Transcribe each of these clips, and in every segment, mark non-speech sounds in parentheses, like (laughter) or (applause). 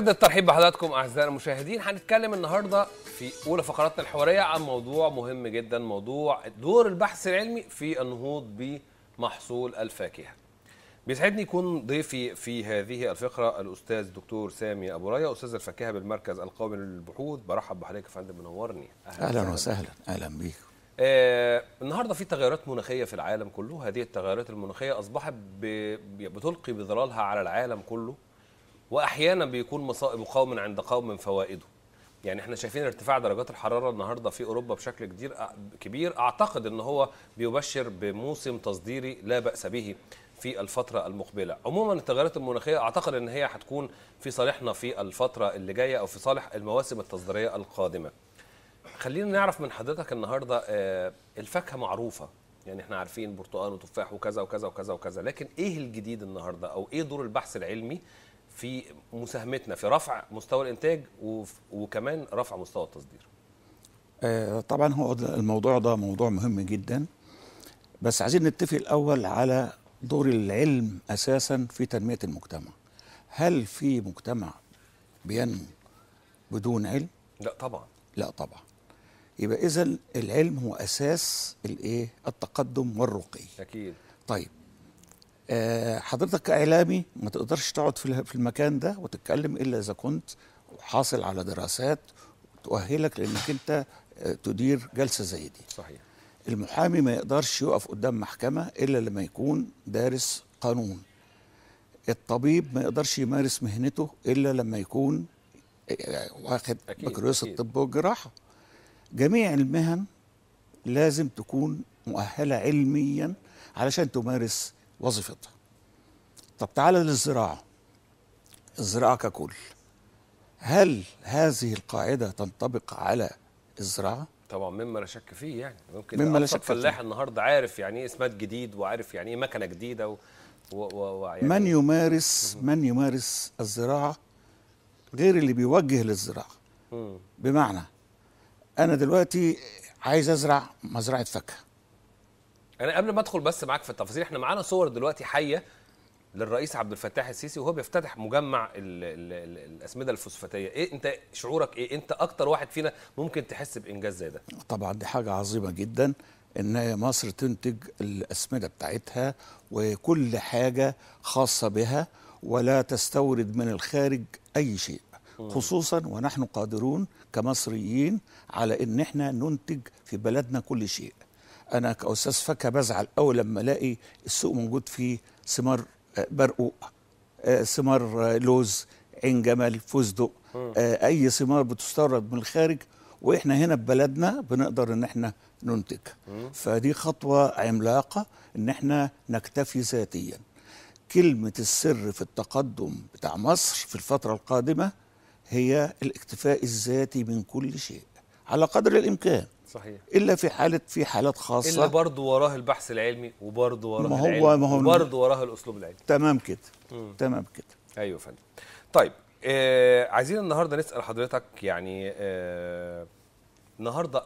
بجد الترحيب بحضراتكم اعزائي المشاهدين هنتكلم النهارده في اولى فقراتنا الحواريه عن موضوع مهم جدا موضوع دور البحث العلمي في النهوض بمحصول الفاكهه بيسعدني يكون ضيفي في هذه الفقره الاستاذ دكتور سامي ابو رايه استاذ الفاكهه بالمركز القومي للبحوث برحب بحضرتك يا فندم منورني اهلا, أهلا وسهلا اهلا بيك آه النهارده في تغيرات مناخيه في العالم كله هذه التغيرات المناخيه اصبحت بتلقي بظلالها على العالم كله واحيانا بيكون مصائب قوم عند قوم فوائده يعني احنا شايفين ارتفاع درجات الحراره النهارده في اوروبا بشكل كبير كبير اعتقد ان هو بيبشر بموسم تصديري لا باس به في الفتره المقبله عموما التغيرات المناخيه اعتقد ان هي هتكون في صالحنا في الفتره اللي جايه او في صالح المواسم التصديريه القادمه خلينا نعرف من حضرتك النهارده آه، الفاكهه معروفه يعني احنا عارفين برتقال وتفاح وكذا وكذا وكذا وكذا لكن ايه الجديد النهارده او ايه دور البحث العلمي في مساهمتنا في رفع مستوى الانتاج وكمان رفع مستوى التصدير آه، طبعا هو الموضوع ده موضوع مهم جدا بس عايزين نتفق الاول على دور العلم اساسا في تنميه المجتمع هل في مجتمع بينمو بدون علم لا طبعا لا طبعا يبقى اذا العلم هو اساس الايه التقدم والرقي اكيد طيب آه، حضرتك كاعلامي ما تقدرش تقعد في المكان ده وتتكلم الا اذا كنت حاصل على دراسات تؤهلك لانك انت آه، تدير جلسه زي دي صحيح المحامي ما يقدرش يقف قدام محكمه الا لما يكون دارس قانون الطبيب ما يقدرش يمارس مهنته الا لما يكون آه، واخد بكالوريوس الطب والجراحه جميع المهن لازم تكون مؤهله علميا علشان تمارس وظيفتها طب تعالى للزراعة الزراعة ككل هل هذه القاعدة تنطبق على الزراعة؟ طبعا مما لا شك فيه يعني ممكن مما لا شك فلاح النهارده عارف يعني ايه اسمات جديد وعارف يعني ايه مكنه جديده و... و... و... يعني من إيه. يمارس من يمارس الزراعه غير اللي بيوجه للزراعه بمعنى انا دلوقتي عايز ازرع مزرعه فاكهه انا قبل ما ادخل بس معاك في التفاصيل احنا معانا صور دلوقتي حيه للرئيس عبد الفتاح السيسي وهو بيفتتح مجمع الـ الـ الـ الاسمده الفوسفاتيه ايه انت شعورك ايه انت اكتر واحد فينا ممكن تحس بانجاز زي ده طبعا دي حاجه عظيمه جدا ان مصر تنتج الاسمده بتاعتها وكل حاجه خاصه بها ولا تستورد من الخارج اي شيء خصوصا ونحن قادرون كمصريين على ان احنا ننتج في بلدنا كل شيء انا كاستاذ فكة بزعل قوي لما الاقي السوق موجود فيه ثمار آه، برقوق آه، ثمار آه، لوز عين جمل فستق اي ثمار بتستورد من الخارج واحنا هنا ببلدنا بنقدر ان احنا ننتج فدي خطوه عملاقه ان احنا نكتفي ذاتيا كلمه السر في التقدم بتاع مصر في الفتره القادمه هي الاكتفاء الذاتي من كل شيء على قدر الامكان صحيح الا في حاله في حالات خاصه الا برضه وراه البحث العلمي وبرضه وراه ما هو ما هو وبرضه وراه الاسلوب العلمي تمام كده مم. تمام كده ايوه يا فندم طيب آه عايزين النهارده نسال حضرتك يعني آه النهارده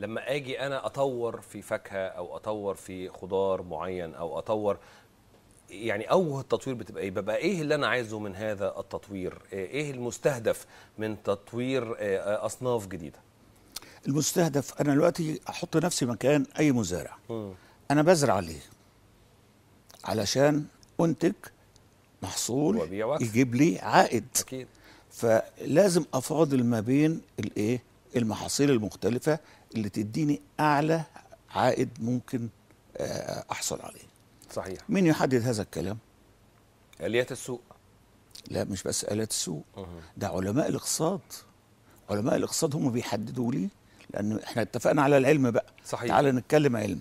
لما اجي انا اطور في فاكهه او اطور في خضار معين او اطور يعني اوجه التطوير بتبقى ايه؟ ببقى ايه اللي انا عايزه من هذا التطوير؟ آه، ايه المستهدف من تطوير آه، آه، اصناف جديده؟ المستهدف انا دلوقتي احط نفسي مكان اي مزارع م. انا بزرع ليه علشان انتج محصول يجيب لي عائد أكيد. فلازم افاضل ما بين الايه المحاصيل المختلفه اللي تديني اعلى عائد ممكن آه، احصل عليه صحيح مين يحدد هذا الكلام اليات السوق لا مش بس اليات السوق أه. ده علماء الاقتصاد علماء الاقتصاد هم بيحددوا لي لان احنا اتفقنا على العلم بقى صحيح تعالى نتكلم علم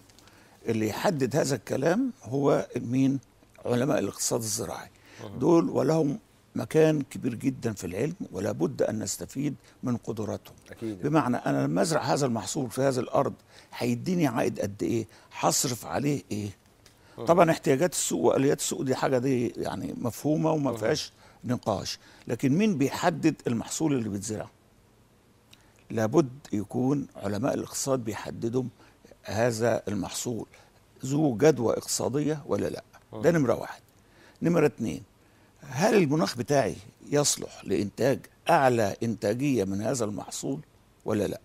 اللي يحدد هذا الكلام هو مين علماء الاقتصاد الزراعي دول ولهم مكان كبير جدا في العلم ولا بد ان نستفيد من قدراتهم أكيد. بمعنى انا لما ازرع هذا المحصول في هذه الارض هيديني عائد قد ايه هصرف عليه ايه طبعا احتياجات السوق واليات السوق دي حاجه دي يعني مفهومه وما فيهاش نقاش لكن مين بيحدد المحصول اللي بيتزرع لابد يكون علماء الاقتصاد بيحددوا هذا المحصول ذو جدوى اقتصادية ولا لا ده نمرة واحد نمرة اتنين هل المناخ بتاعي يصلح لإنتاج أعلى إنتاجية من هذا المحصول ولا لا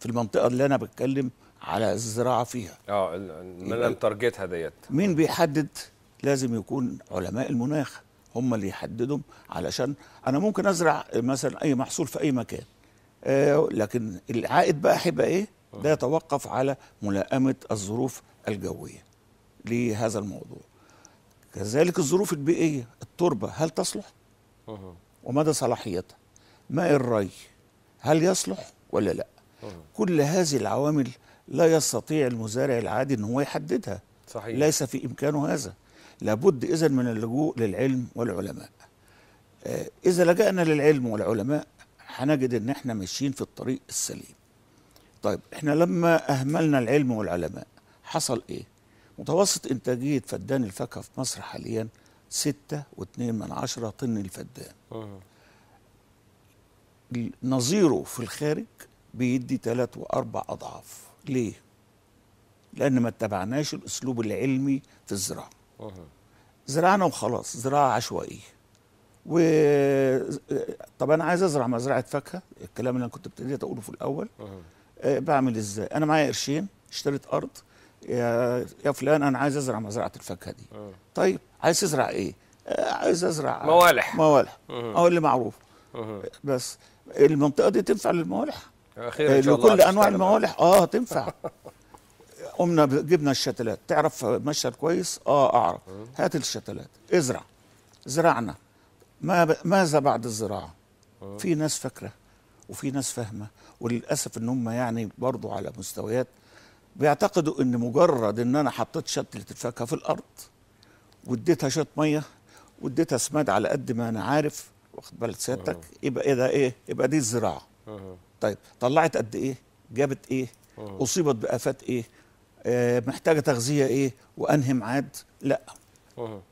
في المنطقة اللي أنا بتكلم على الزراعة فيها اه من تارجتها ديت مين بيحدد لازم يكون علماء المناخ هم اللي يحددهم علشان أنا ممكن أزرع مثلا أي محصول في أي مكان آه، لكن العائد بقى هيبقى ايه؟ ده آه. يتوقف على ملائمه الظروف الجويه لهذا الموضوع. كذلك الظروف البيئيه، التربه هل تصلح؟ ومدى صلاحيتها؟ ماء الري هل يصلح ولا لا؟ كل هذه العوامل لا يستطيع المزارع العادي ان هو يحددها. صحيح. ليس في امكانه هذا. لابد اذا من اللجوء للعلم والعلماء. آه، اذا لجانا للعلم والعلماء هنجد ان احنا ماشيين في الطريق السليم طيب احنا لما اهملنا العلم والعلماء حصل ايه متوسط انتاجيه فدان الفاكهه في مصر حاليا ستة واتنين من عشرة طن الفدان نظيره في الخارج بيدي ثلاث واربع اضعاف ليه لان ما اتبعناش الاسلوب العلمي في الزراعه زرعنا وخلاص زراعه عشوائيه و طب انا عايز ازرع مزرعه فاكهه الكلام اللي انا كنت ابتديت اقوله في الاول أه بعمل ازاي انا معايا قرشين اشتريت ارض يا يا فلان انا عايز ازرع مزرعه الفاكهه دي أه. طيب عايز تزرع ايه آه عايز ازرع موالح موالح هو اللي معروف أه. بس المنطقه دي تنفع للموالح اخيرا ان آه، شاء لكل انواع الموالح اه تنفع (laughs) قمنا جبنا الشتلات تعرف مشهد كويس اه اعرف هات الشتلات ازرع زرعنا ما ماذا بعد الزراعه أوه. في ناس فاكره وفي ناس فاهمه وللاسف ان هم يعني برضو على مستويات بيعتقدوا ان مجرد ان انا حطيت شتله الفاكهه في الارض واديتها شويه ميه واديتها سماد على قد ما انا عارف واخد بالك سيادتك يبقى ايه ده ايه يبقى دي الزراعه أوه. طيب طلعت قد ايه جابت ايه أوه. اصيبت بافات ايه آه محتاجه تغذيه ايه وانهي ميعاد لا أوه.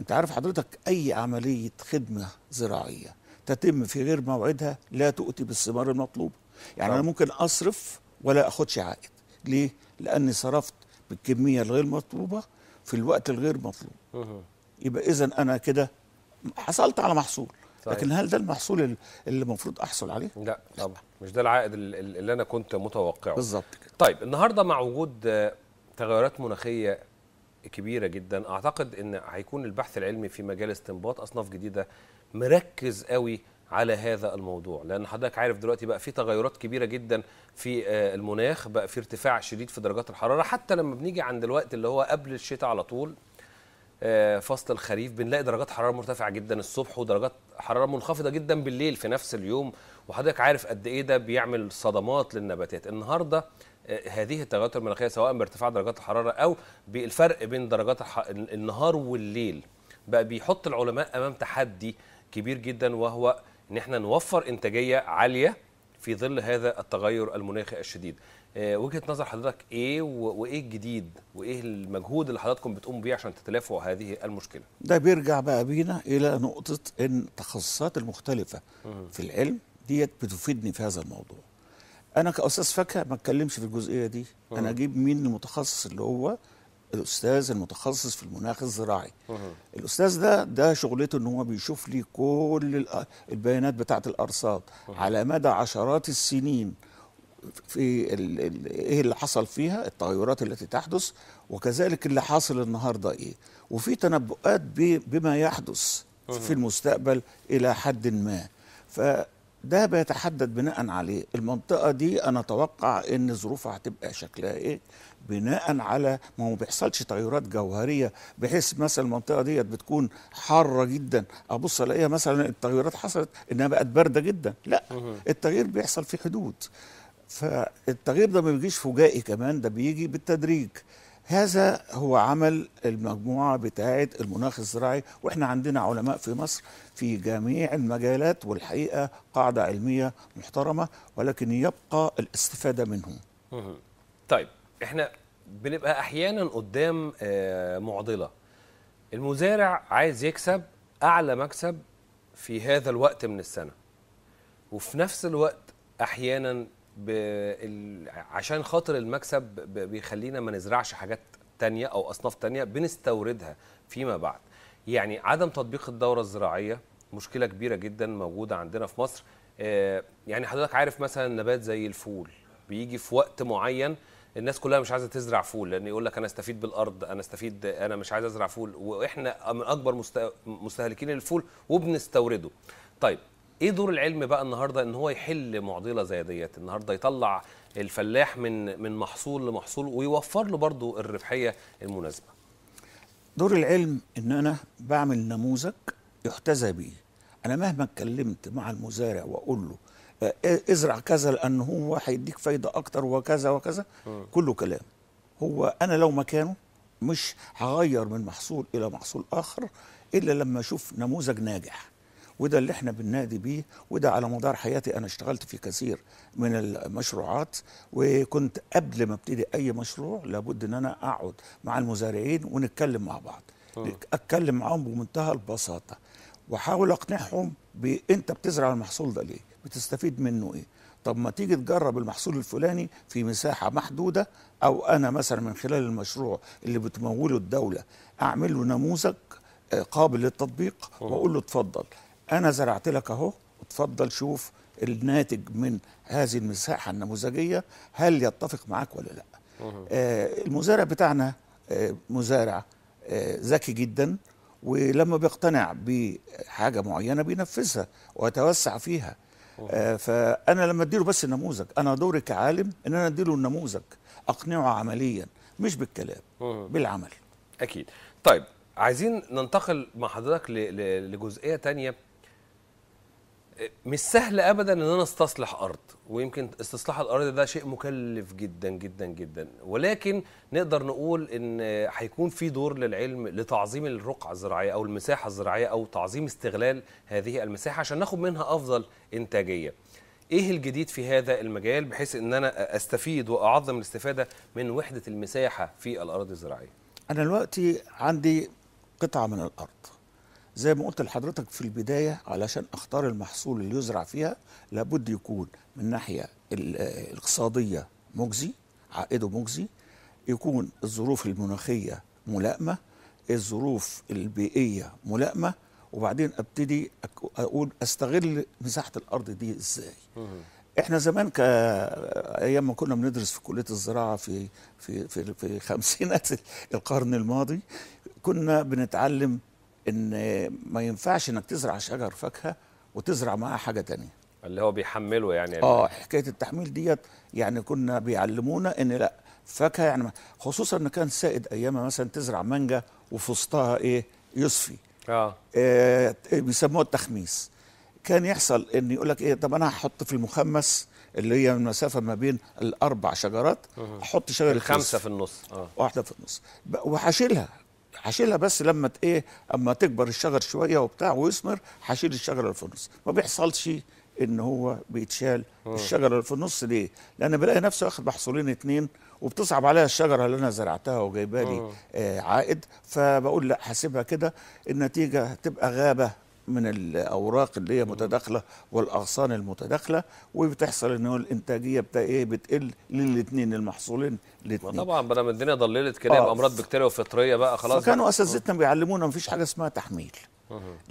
انت عارف حضرتك اي عمليه خدمه زراعيه تتم في غير موعدها لا تؤتي بالثمار المطلوب يعني طبعا. انا آه. ممكن اصرف ولا اخدش عائد ليه لاني صرفت بالكميه الغير مطلوبه في الوقت الغير مطلوب يبقى اذا انا كده حصلت على محصول طيب. لكن هل ده المحصول اللي المفروض احصل عليه لا طبعا مش ده العائد اللي انا كنت متوقعه بالظبط كده طيب النهارده مع وجود تغيرات مناخيه كبيره جدا اعتقد ان هيكون البحث العلمي في مجال استنباط اصناف جديده مركز قوي على هذا الموضوع لان حضرتك عارف دلوقتي بقى في تغيرات كبيره جدا في آه، المناخ بقى في ارتفاع شديد في درجات الحراره حتى لما بنيجي عند الوقت اللي هو قبل الشتاء على طول آه، فصل الخريف بنلاقي درجات حراره مرتفعه جدا الصبح ودرجات حراره منخفضه جدا بالليل في نفس اليوم وحضرتك عارف قد ايه ده بيعمل صدمات للنباتات النهارده هذه التغيرات المناخيه سواء بارتفاع درجات الحراره او بالفرق بين درجات النهار والليل بقى بيحط العلماء امام تحدي كبير جدا وهو ان احنا نوفر انتاجيه عاليه في ظل هذا التغير المناخي الشديد آه، وجهه نظر حضرتك ايه وايه الجديد وايه المجهود اللي حضراتكم بتقوموا بيه عشان تتلافوا هذه المشكله ده بيرجع بقى بينا الى نقطه ان التخصصات المختلفه في العلم ديت بتفيدني في هذا الموضوع انا كاستاذ فاكهه ما اتكلمش في الجزئيه دي أوه. انا اجيب مين المتخصص اللي هو الاستاذ المتخصص في المناخ الزراعي أوه. الاستاذ ده ده شغلته ان هو بيشوف لي كل البيانات بتاعه الارصاد أوه. على مدى عشرات السنين في ايه اللي حصل فيها التغيرات التي تحدث وكذلك اللي حاصل النهارده ايه وفي تنبؤات بما يحدث في المستقبل الى حد ما ف ده بيتحدد بناء عليه المنطقه دي انا اتوقع ان ظروفها هتبقى شكلها ايه بناء على ما هو بيحصلش تغيرات جوهريه بحيث مثلا المنطقه ديت بتكون حاره جدا ابص الاقيها مثلا التغيرات حصلت انها بقت بارده جدا لا التغيير بيحصل في حدود فالتغيير ده ما بيجيش فجائي كمان ده بيجي بالتدريج هذا هو عمل المجموعة بتاعة المناخ الزراعي وإحنا عندنا علماء في مصر في جميع المجالات والحقيقة قاعدة علمية محترمة ولكن يبقى الاستفادة منهم طيب إحنا بنبقى أحيانا قدام آه، معضلة المزارع عايز يكسب أعلى مكسب في هذا الوقت من السنة وفي نفس الوقت أحيانا ب... عشان خاطر المكسب بيخلينا ما نزرعش حاجات تانية أو أصناف تانية بنستوردها فيما بعد يعني عدم تطبيق الدورة الزراعية مشكلة كبيرة جدا موجودة عندنا في مصر آه، يعني حضرتك عارف مثلا نبات زي الفول بيجي في وقت معين الناس كلها مش عايزه تزرع فول لان يقول لك انا استفيد بالارض انا استفيد انا مش عايز ازرع فول واحنا من اكبر مستهلكين الفول وبنستورده طيب ايه دور العلم بقى النهارده ان هو يحل معضله زي ديت النهارده يطلع الفلاح من من محصول لمحصول ويوفر له برضه الربحيه المناسبه دور العلم ان انا بعمل نموذج يحتذى به انا مهما اتكلمت مع المزارع واقول له آه، ازرع كذا لان هو هيديك فايده اكتر وكذا وكذا كله كلام هو انا لو مكانه مش هغير من محصول الى محصول اخر الا لما اشوف نموذج ناجح وده اللي احنا بننادي بيه وده على مدار حياتي انا اشتغلت في كثير من المشروعات وكنت قبل ما ابتدي اي مشروع لابد ان انا اقعد مع المزارعين ونتكلم مع بعض آه. اتكلم معاهم بمنتهى البساطه واحاول اقنعهم بانت بتزرع المحصول ده ليه بتستفيد منه ايه طب ما تيجي تجرب المحصول الفلاني في مساحة محدودة أو أنا مثلا من خلال المشروع اللي بتموله الدولة أعمل له نموذج آه، قابل للتطبيق آه. وأقول له اتفضل انا زرعت لك اهو اتفضل شوف الناتج من هذه المساحه النموذجيه هل يتفق معاك ولا لا آه المزارع بتاعنا آه مزارع آه، ذكي آه جدا ولما بيقتنع بحاجه معينه بينفذها ويتوسع فيها آه فانا لما اديله بس النموذج انا دوري كعالم ان انا اديله النموذج اقنعه عمليا مش بالكلام بالعمل اكيد طيب عايزين ننتقل مع حضرتك لجزئيه تانية مش سهل ابدا ان انا استصلح ارض ويمكن استصلاح الارض ده شيء مكلف جدا جدا جدا ولكن نقدر نقول ان هيكون في دور للعلم لتعظيم الرقعه الزراعيه او المساحه الزراعيه او تعظيم استغلال هذه المساحه عشان ناخد منها افضل انتاجيه ايه الجديد في هذا المجال بحيث ان انا استفيد واعظم الاستفاده من وحده المساحه في الاراضي الزراعيه انا دلوقتي عندي قطعه من الارض زي ما قلت لحضرتك في البداية علشان أختار المحصول اللي يزرع فيها لابد يكون من ناحية الاقتصادية مجزي عائده مجزي يكون الظروف المناخية ملائمة الظروف البيئية ملائمة وبعدين ابتدي اقول استغل مساحه الارض دي ازاي احنا زمان ك ايام ما كنا بندرس في كليه الزراعه في في في, في خمسينات القرن الماضي كنا بنتعلم ان ما ينفعش انك تزرع شجر فاكهه وتزرع معاه حاجه تانية اللي هو بيحمله يعني اه حكايه التحميل ديت يعني كنا بيعلمونا ان لا فاكهه يعني خصوصا ان كان سائد ايامها مثلا تزرع مانجا وفي وسطها ايه يصفي اه, آه بيسموه التخميس كان يحصل ان يقول لك ايه طب انا هحط في المخمس اللي هي المسافه ما بين الاربع شجرات احط شجر الخمسه في النص اه واحده في النص وهشيلها هشيلها بس لما ايه اما تكبر الشجر شويه وبتاع ويثمر هشيل الشجره اللي في النص ما بيحصلش ان هو بيتشال أوه. الشجره اللي في النص ليه لان بلاقي نفسي واخد محصولين اتنين وبتصعب عليا الشجره اللي انا زرعتها وجايبه لي آه. آه عائد فبقول لا هسيبها كده النتيجه تبقى غابه من الاوراق اللي هي متداخله والاغصان المتداخله وبتحصل ان هو الانتاجيه بتاع ايه بتقل للاثنين المحصولين الاثنين طبعا ما الدنيا ضللت كده آه. امراض بكتيريا وفطريه بقى خلاص فكانوا اساتذتنا بيعلمونا مفيش حاجه اسمها تحميل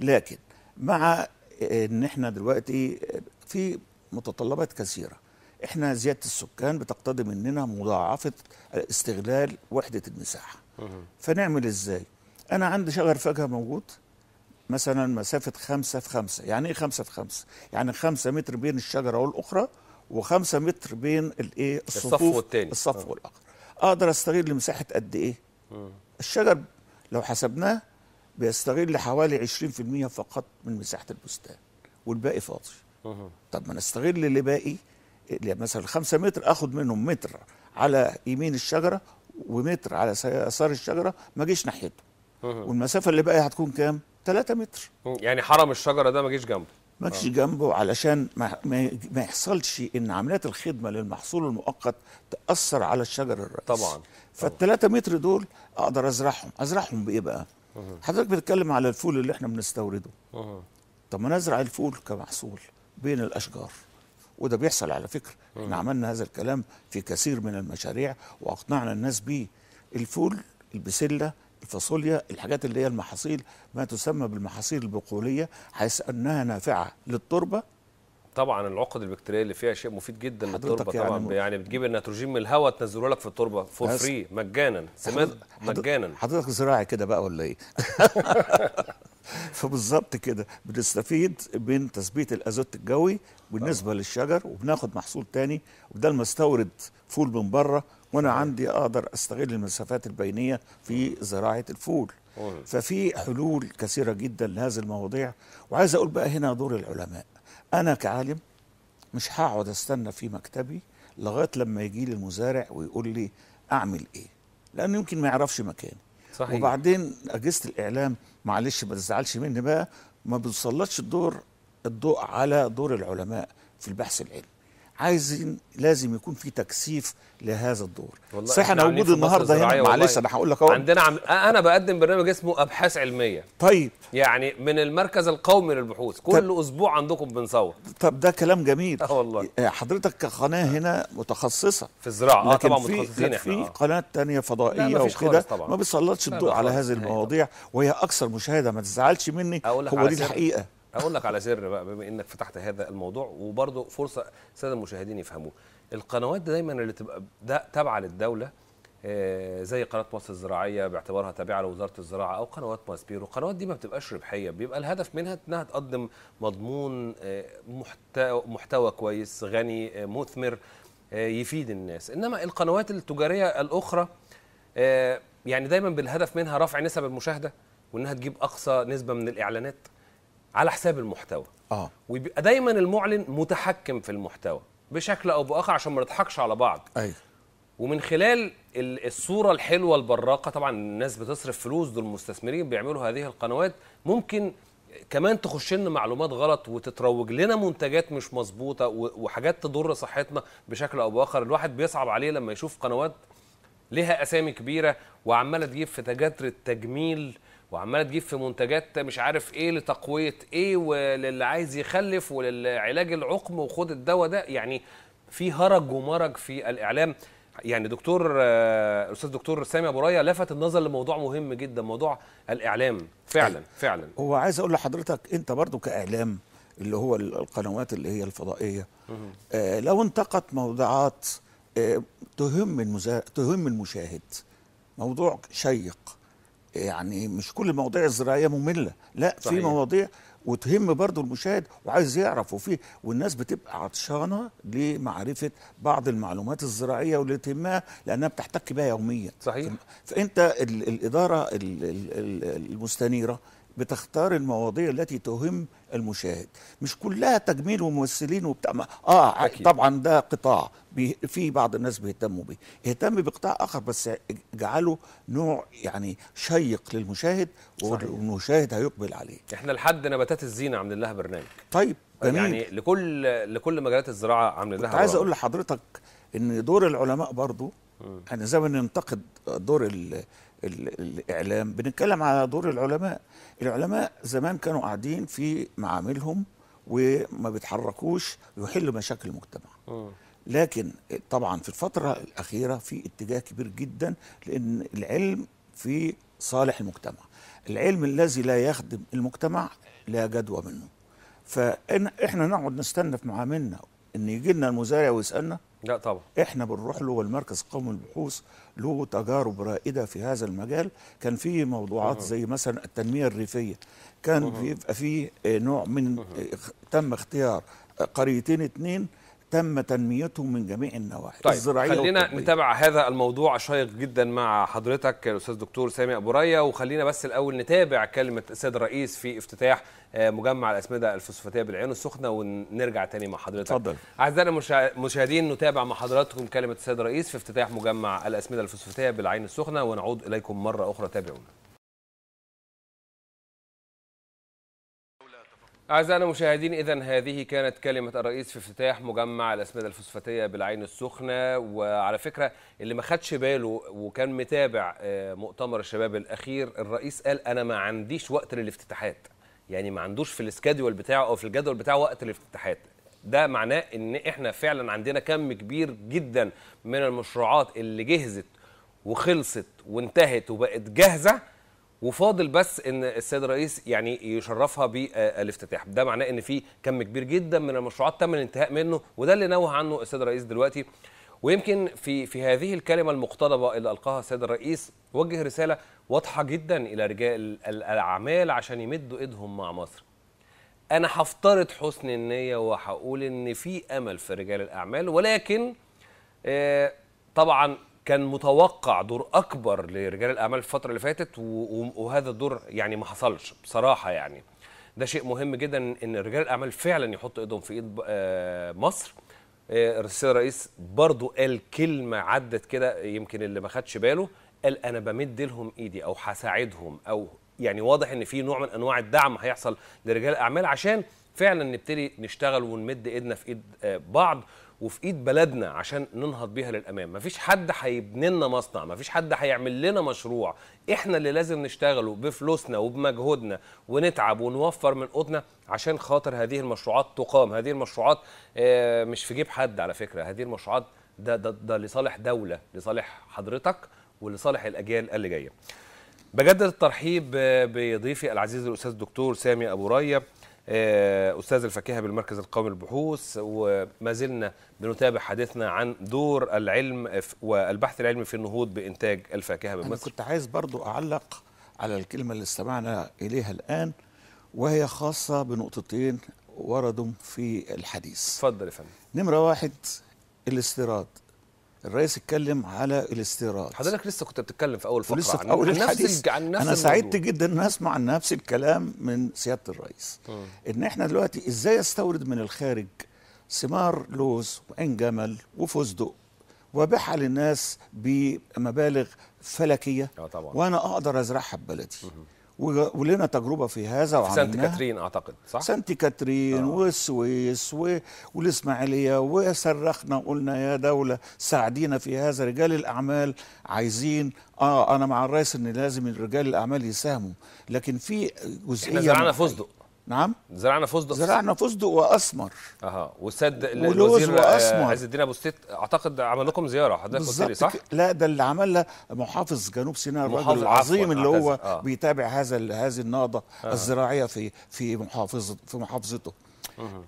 لكن مع ان احنا دلوقتي في متطلبات كثيره احنا زياده السكان بتقتضي مننا مضاعفه استغلال وحده المساحه فنعمل ازاي انا عندي شجر فاكهه موجود مثلا مسافه خمسة في خمسة يعني ايه خمسة في خمسة يعني خمسة متر بين الشجره والاخرى وخمسة متر بين الايه الصفوف الصف والتاني الصف آه. والاخر اقدر استغل مساحه قد ايه الشجر لو حسبناه بيستغل حوالي 20% فقط من مساحه البستان والباقي فاضي طب ما انا استغل اللي باقي مثلا 5 متر اخد منهم متر على يمين الشجره ومتر على يسار الشجره ما اجيش ناحيته والمسافه اللي باقيه هتكون كام 3 متر يعني حرم الشجره ده ما جيش جنبه ما جيش آه. جنبه علشان ما, ما يحصلش ان عمليات الخدمه للمحصول المؤقت تاثر على الشجر الرئيسي طبعا فال3 متر دول اقدر ازرعهم ازرعهم بايه بقى حضرتك بتتكلم على الفول اللي احنا بنستورده طب ما نزرع الفول كمحصول بين الاشجار وده بيحصل على فكره احنا عملنا هذا الكلام في كثير من المشاريع واقنعنا الناس بيه الفول البسله الفاصوليا الحاجات اللي هي المحاصيل ما تسمى بالمحاصيل البقوليه حيث انها نافعه للتربه طبعا العقد البكتيريه اللي فيها شيء مفيد جدا للتربه يعني طبعا يعني بتجيب النيتروجين من الهواء تنزله لك في التربه فور فري مجانا سماد مجانا حضرتك زراعي كده بقى ولا ايه؟ (laughs) فبالظبط كده بنستفيد من تثبيت الازوت الجوي بالنسبه طبعا. للشجر وبناخد محصول تاني وبدل ما استورد فول من بره وانا عندي اقدر استغل المسافات البينيه في زراعه الفول ففي حلول كثيره جدا لهذه المواضيع وعايز اقول بقى هنا دور العلماء انا كعالم مش هقعد استنى في مكتبي لغايه لما يجي لي المزارع ويقول لي اعمل ايه لانه يمكن ما يعرفش مكاني صحيح. وبعدين اجهزه الاعلام معلش ما تزعلش مني بقى ما بتسلطش الدور الضوء على دور العلماء في البحث العلمي عايزين لازم يكون في تكثيف لهذا الدور صحيح انا موجود النهارده هنا معلش انا هقول لك اهو عندنا عم... انا بقدم برنامج اسمه ابحاث علميه طيب يعني من المركز القومي للبحوث كل طب... اسبوع عندكم بنصور طب ده كلام جميل اه والله آه، حضرتك كقناه هنا متخصصه في الزراعه اه طبعا متخصصين احنا في آه. قناه ثانيه فضائيه وكده ما بيسلطش الضوء على هذه المواضيع وهي اكثر مشاهده ما تزعلش مني هو دي الحقيقه اقول لك على سر بقى بما انك فتحت هذا الموضوع وبرضه فرصه الساده المشاهدين يفهموه القنوات دي دايما اللي تبقى ده تابعه للدوله آه، زي قناه مصر الزراعيه باعتبارها تابعه لوزاره الزراعه او قنوات ماسبير القنوات دي ما بتبقاش ربحيه بيبقى الهدف منها انها تقدم مضمون آه، محتوى كويس غني آه، مثمر يفيد الناس انما القنوات التجاريه الاخرى يعني دايما بالهدف منها رفع نسب المشاهده وانها تجيب اقصى نسبه من الاعلانات على حساب المحتوى اه ويبقى دايما المعلن متحكم في المحتوى بشكل او باخر عشان ما نضحكش على بعض ايوه ومن خلال الصوره الحلوه البراقه طبعا الناس بتصرف فلوس دول مستثمرين بيعملوا هذه القنوات ممكن كمان تخش لنا معلومات غلط وتتروج لنا منتجات مش مظبوطه وحاجات تضر صحتنا بشكل او باخر الواحد بيصعب عليه لما يشوف قنوات لها اسامي كبيره وعماله تجيب في تجاتر التجميل وعماله تجيب في منتجات مش عارف ايه لتقويه ايه وللي عايز يخلف وللعلاج العقم وخد الدواء ده يعني في هرج ومرج في الاعلام يعني دكتور الاستاذ آه، دكتور سامي ابو رايه لفت النظر لموضوع مهم جدا موضوع الاعلام فعلا طيب. فعلا هو عايز اقول لحضرتك انت برضو كاعلام اللي هو القنوات اللي هي الفضائيه آه لو انتقت موضوعات آه تهم تهم المشاهد موضوع شيق يعني مش كل المواضيع الزراعيه ممله لا صحيح. في مواضيع وتهم برضو المشاهد وعايز يعرف وفي والناس بتبقى عطشانه لمعرفه بعض المعلومات الزراعيه واللي تهمها لانها بتحتك بها يوميا صحيح فانت الاداره المستنيره بتختار المواضيع التي تهم المشاهد مش كلها تجميل وممثلين وبتاع اه أكيد. طبعا ده قطاع في بعض الناس بيهتموا بيه يهتم بقطاع اخر بس جعله نوع يعني شيق للمشاهد والمشاهد هيقبل عليه احنا لحد نباتات الزينه عاملين لها برنامج طيب جميل. يعني لكل لكل مجالات الزراعه عاملين لها عايز اقول لحضرتك ان دور العلماء برضو احنا يعني زي ما ننتقد دور الاعلام بنتكلم على دور العلماء العلماء زمان كانوا قاعدين في معاملهم وما بيتحركوش يحلوا مشاكل المجتمع لكن طبعا في الفتره الاخيره في اتجاه كبير جدا لان العلم في صالح المجتمع العلم الذي لا يخدم المجتمع لا جدوى منه فاحنا نقعد نستنى في معاملنا ان يجي لنا المزارع ويسالنا لا طبعا احنا بنروح له والمركز القومي للبحوث له تجارب رائده في هذا المجال كان في موضوعات زي مثلا التنميه الريفيه كان بيبقى في نوع من تم اختيار قريتين اتنين تم تنميتهم من جميع النواحي طيب الزراعيه خلينا نتابع هذا الموضوع شيق جدا مع حضرتك الاستاذ دكتور سامي ابو ريا وخلينا بس الاول نتابع كلمه السيد الرئيس في افتتاح آه، مجمع الاسمده الفوسفاتيه بالعين السخنه ونرجع تاني مع حضرتك اتفضل اعزائنا المشاهدين نتابع مع حضراتكم كلمه السيد الرئيس في افتتاح مجمع الاسمده الفوسفاتيه بالعين السخنه ونعود اليكم مره اخرى تابعونا أعزائنا المشاهدين إذا هذه كانت كلمة الرئيس في افتتاح مجمع الأسمدة الفوسفاتية بالعين السخنة وعلى فكرة اللي ما خدش باله وكان متابع آه، مؤتمر الشباب الأخير الرئيس قال أنا ما عنديش وقت للافتتاحات يعني ما عندوش في السكادول بتاعه او في الجدول بتاعه وقت الافتتاحات ده معناه ان احنا فعلا عندنا كم كبير جدا من المشروعات اللي جهزت وخلصت وانتهت وبقت جاهزه وفاضل بس ان السيد الرئيس يعني يشرفها بالافتتاح ده معناه ان في كم كبير جدا من المشروعات تم الانتهاء منه وده اللي نوه عنه السيد الرئيس دلوقتي ويمكن في في هذه الكلمه المقتضبه اللي القاها السيد الرئيس وجه رساله واضحه جدا الى رجال الاعمال عشان يمدوا ايدهم مع مصر. انا هفترض حسن النيه وهقول ان في امل في رجال الاعمال ولكن آه، طبعا كان متوقع دور اكبر لرجال الاعمال في الفتره اللي فاتت وهذا الدور يعني ما حصلش بصراحه يعني ده شيء مهم جدا ان رجال الاعمال فعلا يحطوا ايدهم في ايد آه، مصر إيه، السيد الرئيس برضو قال كلمه عدت كده يمكن اللي ما خدش باله قال انا بمد لهم ايدي او هساعدهم او يعني واضح ان في نوع من انواع الدعم هيحصل لرجال الاعمال عشان فعلا نبتدي نشتغل ونمد ايدنا في ايد آه، بعض وفي ايد بلدنا عشان ننهض بيها للامام مفيش حد هيبني لنا مصنع مفيش حد هيعمل لنا مشروع احنا اللي لازم نشتغله بفلوسنا وبمجهودنا ونتعب ونوفر من قوتنا عشان خاطر هذه المشروعات تقام هذه المشروعات آه، مش في جيب حد على فكره هذه المشروعات ده ده, ده لصالح دوله لصالح حضرتك ولصالح الاجيال اللي جايه بجدد الترحيب بضيفي العزيز الاستاذ الدكتور سامي ابو ريه آه، استاذ الفكاهه بالمركز القومي للبحوث وما زلنا بنتابع حديثنا عن دور العلم والبحث العلمي في النهوض بانتاج الفاكهه بمصر. انا كنت عايز برضو اعلق على الكلمه اللي استمعنا اليها الان وهي خاصه بنقطتين وردوا في الحديث. اتفضل يا فندم. نمره واحد الاستيراد الرئيس اتكلم على الاستيراد حضرتك لسه كنت بتتكلم في اول فقره في أول عن, عن نفس عن نفس انا سعدت جدا ان اسمع نفس الكلام من سياده الرئيس م. ان احنا دلوقتي ازاي استورد من الخارج ثمار لوز وعين جمل وفستق وبيعها للناس بمبالغ فلكيه آه، طبعا. وانا اقدر ازرعها ببلدي ولنا تجربه في هذا وعملناها سانت كاترين اعتقد صح سانت كاترين آه. والسويس و... والاسماعيليه وصرخنا وقلنا يا دوله ساعدينا في هذا رجال الاعمال عايزين اه انا مع الرئيس ان لازم رجال الاعمال يساهموا لكن في جزئيه احنا زرعنا فستق نعم زرعنا فستق زرعنا فستق واسمر اها وسد الوزير وأسمر. عز الدين ابو ستيت اعتقد عمل لكم زياره حضرتك قلت لي صح؟ لا ده اللي عملها محافظ جنوب سيناء الراجل العظيم اللي هو آه. بيتابع هذا هذه النهضه آه. الزراعيه في في محافظه في محافظته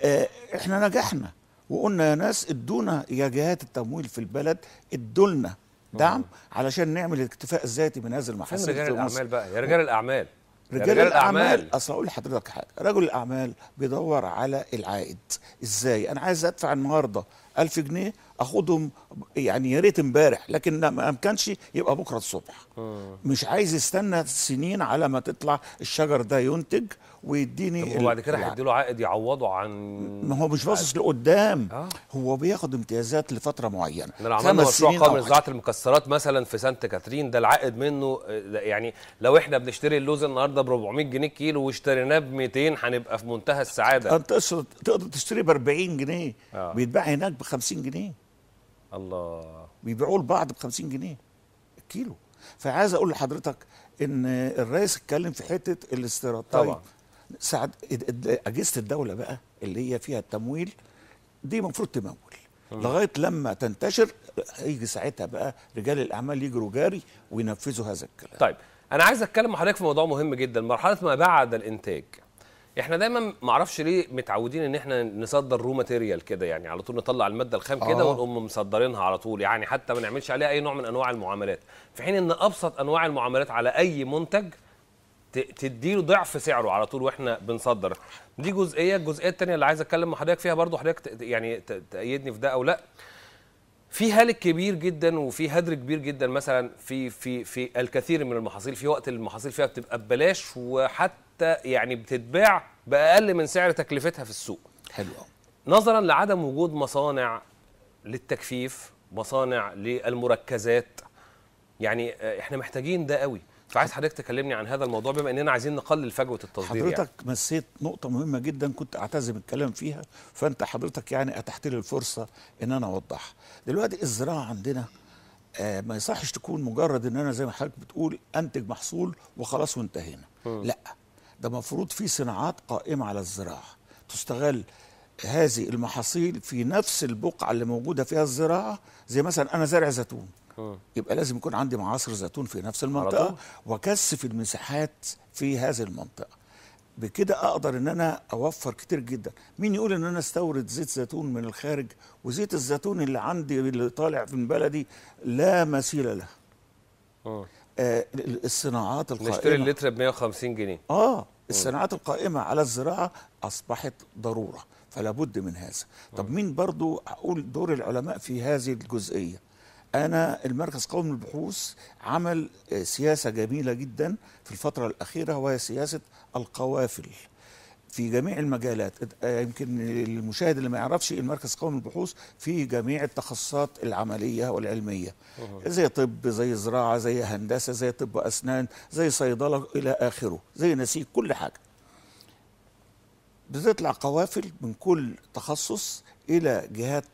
آه احنا نجحنا وقلنا يا ناس ادونا يا جهات التمويل في البلد ادوا لنا دعم علشان نعمل الاكتفاء الذاتي من هذا المحاصيل فين رجال الاعمال بقى يا رجال الاعمال رجال, رجال الاعمال, اصل اقول لحضرتك حاجه رجل الاعمال بيدور على العائد ازاي انا عايز ادفع النهارده 1000 جنيه اخدهم يعني يا ريت امبارح لكن ما امكنش يبقى بكره الصبح آه. مش عايز استنى سنين على ما تطلع الشجر ده ينتج ويديني وبعد كده هيديله عائد يعوضه عن ما هو مش باصص لقدام آه. هو بياخد امتيازات لفتره معينه انا لو عملنا مشروع قام زراعه المكسرات مثلا في سانت كاترين ده العائد منه آه، يعني لو احنا بنشتري اللوز النهارده ب 400 جنيه كيلو واشتريناه ب 200 هنبقى في منتهى السعاده انت تقدر تشتري ب 40 جنيه آه. بيتباع هناك ب 50 جنيه الله بيبيعوه لبعض ب 50 جنيه الكيلو فعايز اقول لحضرتك ان الرئيس اتكلم في حته الاستيراد طيب، طبعا ساعد اجهزه الدوله بقى اللي هي فيها التمويل دي المفروض تمول لغايه لما تنتشر هيجي ساعتها بقى رجال الاعمال يجروا جاري وينفذوا هذا الكلام طيب انا عايز اتكلم مع حضرتك في موضوع مهم جدا مرحله ما بعد الانتاج احنا دايما ما اعرفش ليه متعودين ان احنا نصدر رو ماتيريال كده يعني على طول نطلع الماده الخام كده آه. ونقوم مصدرينها على طول يعني حتى ما نعملش عليها اي نوع من انواع المعاملات في حين ان ابسط انواع المعاملات على اي منتج تديله ضعف سعره على طول واحنا بنصدر دي جزئيه الجزئيه الثانيه اللي عايز اتكلم مع حضرتك فيها برضو حضرتك يعني تايدني في ده او لا في هالك كبير جدا وفي هدر كبير جدا مثلا في في في الكثير من المحاصيل في وقت المحاصيل فيها بتبقى ببلاش وحتى حتى يعني بتتباع باقل من سعر تكلفتها في السوق حلو نظرا لعدم وجود مصانع للتجفيف مصانع للمركزات يعني آه، احنا محتاجين ده قوي فعايز حضرتك تكلمني عن هذا الموضوع بما اننا عايزين نقلل فجوه التصدير يعني. حضرتك يعني. مسيت نقطه مهمه جدا كنت اعتزم الكلام فيها فانت حضرتك يعني اتحت لي الفرصه ان انا اوضحها دلوقتي الزراعه عندنا آه، ما يصحش تكون مجرد ان انا زي ما حضرتك بتقول انتج محصول وخلاص وانتهينا لا ده مفروض في صناعات قائمة على الزراعة تستغل هذه المحاصيل في نفس البقعة اللي موجودة فيها الزراعة زي مثلا أنا زارع زيتون يبقى لازم يكون عندي معاصر زيتون في نفس المنطقة وكثف المساحات في هذه المنطقة بكده اقدر ان انا اوفر كتير جدا مين يقول ان انا استورد زيت زيتون من الخارج وزيت الزيتون اللي عندي اللي طالع من بلدي لا مثيل له أوه. الصناعات القائمه نشتري اللتر ب 150 جنيه اه الصناعات القائمه على الزراعه اصبحت ضروره فلا بد من هذا طب مين برضو اقول دور العلماء في هذه الجزئيه انا المركز قومي للبحوث عمل آه، سياسه جميله جدا في الفتره الاخيره وهي سياسه القوافل في جميع المجالات آه، يمكن المشاهد اللي ما يعرفش المركز القومي للبحوث في جميع التخصصات العمليه والعلميه زي طب زي زراعه زي هندسه زي طب اسنان زي صيدله الى اخره زي نسيج كل حاجه بتطلع قوافل من كل تخصص الى جهات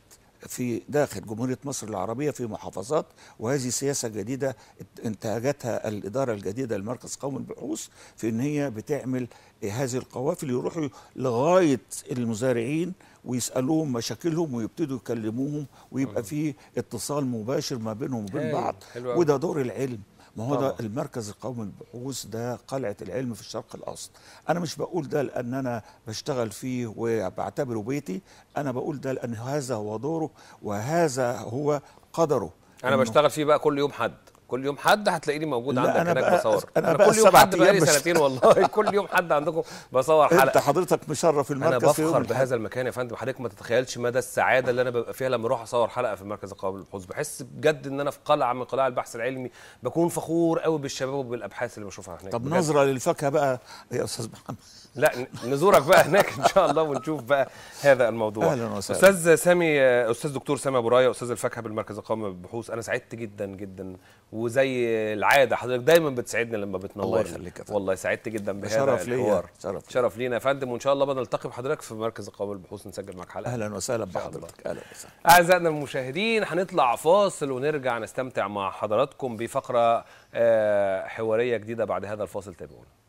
في داخل جمهورية مصر العربية في محافظات وهذه سياسة جديدة انتهجتها الإدارة الجديدة لمركز قومي البحوث في أن هي بتعمل هذه القوافل يروحوا لغاية المزارعين ويسالوهم مشاكلهم ويبتدوا يكلموهم ويبقى في اتصال مباشر ما بينهم وبين بعض وده دور العلم ما هو ده المركز القومي للبحوث ده قلعه العلم في الشرق الاوسط انا مش بقول ده لان انا بشتغل فيه وبعتبره بيتي انا بقول ده لان هذا هو دوره وهذا هو قدره انا بشتغل فيه بقى كل يوم حد كل يوم حد هتلاقيني موجود عندك هناك بصور انا, أنا كل يوم حد بقالي سنتين والله (laughs) كل يوم حد عندكم بصور حلقه انت حضرتك مشرف المركز انا بفخر بهذا المكان يا فندم حضرتك ما تتخيلش مدى السعاده اللي انا ببقى فيها لما اروح اصور حلقه في مركز القوى للبحوث بحس بجد ان انا في قلعه من قلاع البحث العلمي بكون فخور قوي بالشباب وبالابحاث اللي بشوفها هناك طب نظره للفاكهه بقى يا استاذ محمد لا نزورك بقى هناك ان شاء الله ونشوف بقى هذا الموضوع اهلا وسهلا استاذ سامي استاذ دكتور سامي ابو رايه استاذ الفاكهه بالمركز القومي للبحوث انا سعدت جدا جدا وزي العاده حضرتك دايما بتسعدنا لما بتنور الله يخليك والله سعدت جدا بهذا شرف الحوار شرف شرف لينا يا فندم وان شاء الله بنلتقي بحضرتك في مركز القومي للبحوث نسجل معك حلقه اهلا وسهلا بحضرتك اهلا وسهلا اعزائنا المشاهدين هنطلع فاصل ونرجع نستمتع مع حضراتكم بفقره آه، حواريه جديده بعد هذا الفاصل تابعونا